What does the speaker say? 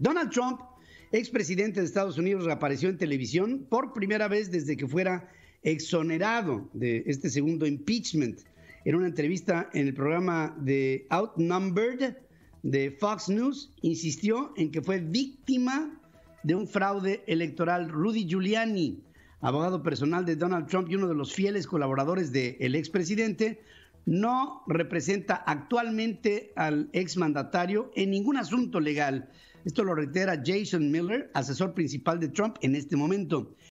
Donald Trump, expresidente de Estados Unidos, reapareció en televisión por primera vez desde que fuera exonerado de este segundo impeachment. En una entrevista en el programa de Outnumbered de Fox News, insistió en que fue víctima de un fraude electoral. Rudy Giuliani, abogado personal de Donald Trump y uno de los fieles colaboradores del expresidente, no representa actualmente al exmandatario en ningún asunto legal. Esto lo reitera Jason Miller, asesor principal de Trump en este momento.